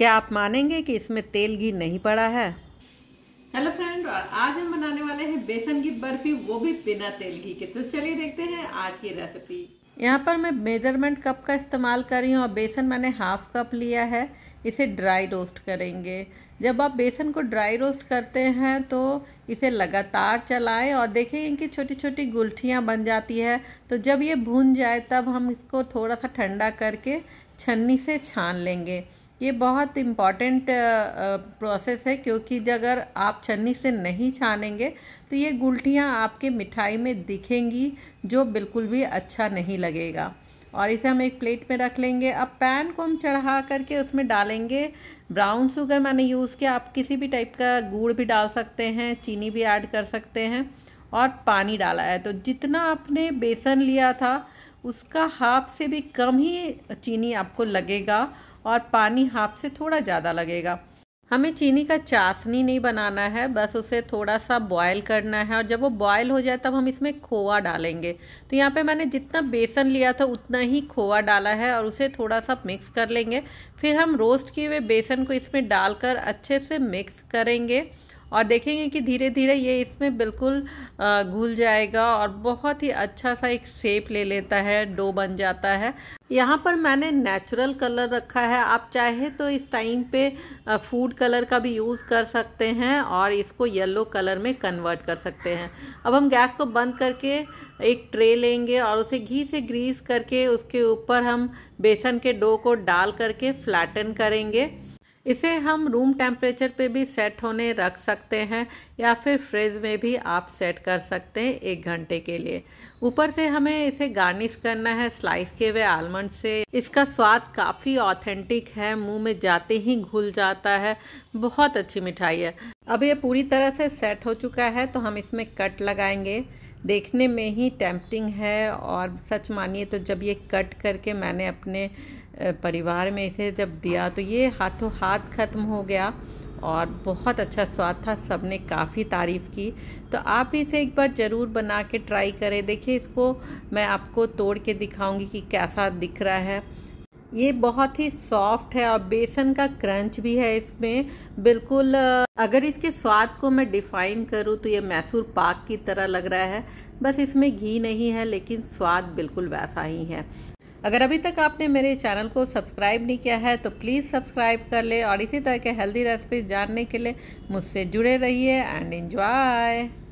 क्या आप मानेंगे कि इसमें तेल घी नहीं पड़ा है हेलो फ्रेंड आज हम बनाने वाले हैं बेसन की बर्फी वो भी बिना तेल घी के तो चलिए देखते हैं आज की रेसिपी यहाँ पर मैं मेजरमेंट कप का इस्तेमाल कर रही हूँ और बेसन मैंने हाफ कप लिया है इसे ड्राई रोस्ट करेंगे जब आप बेसन को ड्राई रोस्ट करते हैं तो इसे लगातार चलाएं और देखें इनकी छोटी छोटी गुलठियाँ बन जाती है तो जब ये भून जाए तब हम इसको थोड़ा सा ठंडा करके छन्नी से छान लेंगे ये बहुत इम्पॉर्टेंट प्रोसेस है क्योंकि अगर आप छन्नी से नहीं छानेंगे तो ये गुलटियाँ आपके मिठाई में दिखेंगी जो बिल्कुल भी अच्छा नहीं लगेगा और इसे हम एक प्लेट में रख लेंगे अब पैन को हम चढ़ा करके उसमें डालेंगे ब्राउन शुगर मैंने यूज़ किया आप किसी भी टाइप का गुड़ भी डाल सकते हैं चीनी भी ऐड कर सकते हैं और पानी डाला है तो जितना आपने बेसन लिया था उसका हाफ से भी कम ही चीनी आपको लगेगा और पानी हाफ से थोड़ा ज़्यादा लगेगा हमें चीनी का चाशनी नहीं बनाना है बस उसे थोड़ा सा बॉयल करना है और जब वो बॉयल हो जाए तब हम इसमें खोआ डालेंगे तो यहाँ पे मैंने जितना बेसन लिया था उतना ही खोआ डाला है और उसे थोड़ा सा मिक्स कर लेंगे फिर हम रोस्ट किए हुए बेसन को इसमें डालकर अच्छे से मिक्स करेंगे और देखेंगे कि धीरे धीरे ये इसमें बिल्कुल घुल जाएगा और बहुत ही अच्छा सा एक शेप ले लेता है डो बन जाता है यहाँ पर मैंने नेचुरल कलर रखा है आप चाहे तो इस टाइम पे फूड कलर का भी यूज़ कर सकते हैं और इसको येलो कलर में कन्वर्ट कर सकते हैं अब हम गैस को बंद करके एक ट्रे लेंगे और उसे घी से ग्रीस करके उसके ऊपर हम बेसन के डो को डाल करके फ्लैटन करेंगे इसे हम रूम टेम्परेचर पे भी सेट होने रख सकते हैं या फिर फ्रिज में भी आप सेट कर सकते हैं एक घंटे के लिए ऊपर से हमें इसे गार्निश करना है स्लाइस किए हुए आलमंड से इसका स्वाद काफ़ी ऑथेंटिक है मुंह में जाते ही घुल जाता है बहुत अच्छी मिठाई है अब ये पूरी तरह से सेट हो चुका है तो हम इसमें कट लगाएंगे देखने में ही टेम्पटिंग है और सच मानिए तो जब ये कट करके मैंने अपने परिवार में इसे जब दिया तो ये हाथों हाथ ख़त्म हो गया और बहुत अच्छा स्वाद था सब ने काफ़ी तारीफ़ की तो आप इसे एक बार ज़रूर बना के ट्राई करें देखिए इसको मैं आपको तोड़ के दिखाऊंगी कि कैसा दिख रहा है ये बहुत ही सॉफ्ट है और बेसन का क्रंच भी है इसमें बिल्कुल अगर इसके स्वाद को मैं डिफाइन करूँ तो ये मैसूर पाक की तरह लग रहा है बस इसमें घी नहीं है लेकिन स्वाद बिल्कुल वैसा ही है अगर अभी तक आपने मेरे चैनल को सब्सक्राइब नहीं किया है तो प्लीज़ सब्सक्राइब कर ले और इसी तरह के हेल्दी रेसिपीज जानने के लिए मुझसे जुड़े रहिए एंड एंजॉय